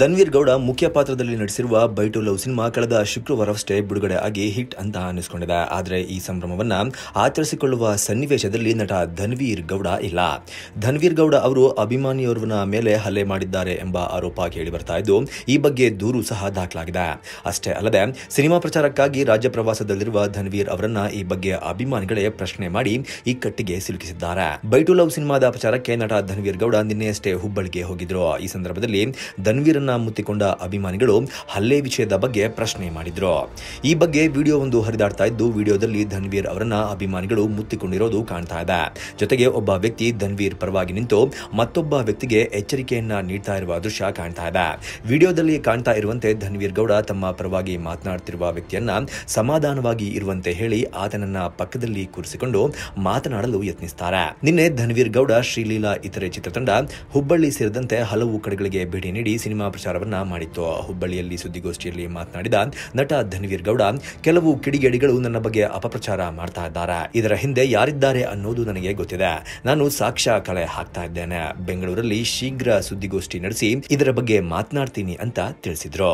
ಧನ್ವೀರ್ ಗೌಡ ಮುಖ್ಯ ಪಾತ್ರದಲ್ಲಿ ನಟಿಸಿರುವ ಬೈ ಟು ಲವ್ ಸಿನಿಮಾ ಕಳೆದ ಶುಕ್ರವಾರವಷ್ಟೇ ಬಿಡುಗಡೆ ಆಗಿ ಹಿಟ್ ಅಂತ ಅನಿಸಿಕೊಂಡಿದೆ ಆದರೆ ಈ ಸಂಭ್ರಮವನ್ನು ಆಚರಿಸಿಕೊಳ್ಳುವ ಸನ್ನಿವೇಶದಲ್ಲಿ ನಟ ಧನ್ವೀರ್ ಗೌಡ ಇಲ್ಲ ಧನ್ವೀರ್ ಗೌಡ ಅವರು ಅಭಿಮಾನಿಯೋರ್ವನ ಮೇಲೆ ಹಲ್ಲೆ ಮಾಡಿದ್ದಾರೆ ಎಂಬ ಆರೋಪ ಬರ್ತಾ ಇದ್ದು ಈ ಬಗ್ಗೆ ದೂರು ಸಹ ದಾಖಲಾಗಿದೆ ಅಷ್ಟೇ ಅಲ್ಲದೆ ಸಿನಿಮಾ ಪ್ರಚಾರಕ್ಕಾಗಿ ರಾಜ್ಯ ಪ್ರವಾಸದಲ್ಲಿರುವ ಧನ್ವೀರ್ ಅವರನ್ನ ಈ ಬಗ್ಗೆ ಅಭಿಮಾನಿಗಳೇ ಪ್ರಶ್ನೆ ಮಾಡಿ ಇಕ್ಕಟ್ಟಿಗೆ ಸಿಲುಕಿಸಿದ್ದಾರೆ ಬೈ ಟು ಲವ್ ಸಿನಿಮಾದ ಪ್ರಚಾರಕ್ಕೆ ನಟ ಧನ್ವೀರ್ ಗೌಡ ನಿನ್ನೆಯಷ್ಟೇ ಹುಬ್ಬಳ್ಳಿಗೆ ಹೋಗಿದ್ರು ಈ ಸಂದರ್ಭದಲ್ಲಿ ಧನ್ವೀರ್ ಮುತ್ತಿಕೊಂಡ ಅಭಿಮಾನಿಗಳು ಹಲ್ಲೆ ವಿಷಯದ ಬಗ್ಗೆ ಪ್ರಶ್ನೆ ಮಾಡಿದ್ರು ಈ ಬಗ್ಗೆ ವಿಡಿಯೋ ಒಂದು ಹರಿದಾಡ್ತಾ ಇದ್ದು ವಿಡಿಯೋದಲ್ಲಿ ಧನ್ವೀರ್ ಅವರನ್ನ ಅಭಿಮಾನಿಗಳು ಮುತ್ತಿಕೊಂಡಿರೋದು ಕಾಣ್ತಾ ಇದೆ ಜೊತೆಗೆ ಒಬ್ಬ ವ್ಯಕ್ತಿ ಧನ್ವೀರ್ ಪರವಾಗಿ ನಿಂತು ಮತ್ತೊಬ್ಬ ವ್ಯಕ್ತಿಗೆ ಎಚ್ಚರಿಕೆಯನ್ನ ನೀಡ್ತಾ ಇರುವ ದೃಶ್ಯ ಕಾಣ್ತಾ ಇದೆ ವಿಡಿಯೋದಲ್ಲಿ ಕಾಣ್ತಾ ಇರುವಂತೆ ಧನ್ವೀರ್ ಗೌಡ ತಮ್ಮ ಪರವಾಗಿ ಮಾತನಾಡುತ್ತಿರುವ ವ್ಯಕ್ತಿಯನ್ನ ಸಮಾಧಾನವಾಗಿ ಇರುವಂತೆ ಹೇಳಿ ಆತನನ್ನ ಪಕ್ಕದಲ್ಲಿ ಕೂರಿಸಿಕೊಂಡು ಮಾತನಾಡಲು ಯತ್ನಿಸುತ್ತಾರೆ ನಿನ್ನೆ ಧನ್ವೀರ್ ಗೌಡ ಶ್ರೀಲೀಲಾ ಇತರೆ ಚಿತ್ರತಂಡ ಹುಬ್ಬಳ್ಳಿ ಸೇರಿದಂತೆ ಹಲವು ಕಡೆಗಳಿಗೆ ಭೇಟಿ ನೀಡಿ ಸಿನಿಮಾ ಪ್ರಚಾರವನ್ನ ಮಾಡಿತ್ತು ಹುಬ್ಬಳ್ಳಿಯಲ್ಲಿ ಸುದ್ದಿಗೋಷ್ಠಿಯಲ್ಲಿ ಮಾತನಾಡಿದ ನಟ ಧನ್ವೀರ್ ಗೌಡ ಕೆಲವು ಕಿಡಿಗೇಡಿಗಳು ನನ್ನ ಬಗ್ಗೆ ಅಪಪ್ರಚಾರ ಮಾಡ್ತಾ ಇದ್ದಾರೆ ಇದರ ಹಿಂದೆ ಯಾರಿದ್ದಾರೆ ಅನ್ನೋದು ನನಗೆ ಗೊತ್ತಿದೆ ನಾನು ಸಾಕ್ಷ್ಯ ಕಳೆ ಹಾಕ್ತಾ ಇದ್ದೇನೆ ಬೆಂಗಳೂರಲ್ಲಿ ಶೀಘ್ರ ಸುದ್ದಿಗೋಷ್ಠಿ ನಡೆಸಿ ಇದರ ಬಗ್ಗೆ ಮಾತನಾಡ್ತೀನಿ ಅಂತ ತಿಳಿಸಿದ್ರು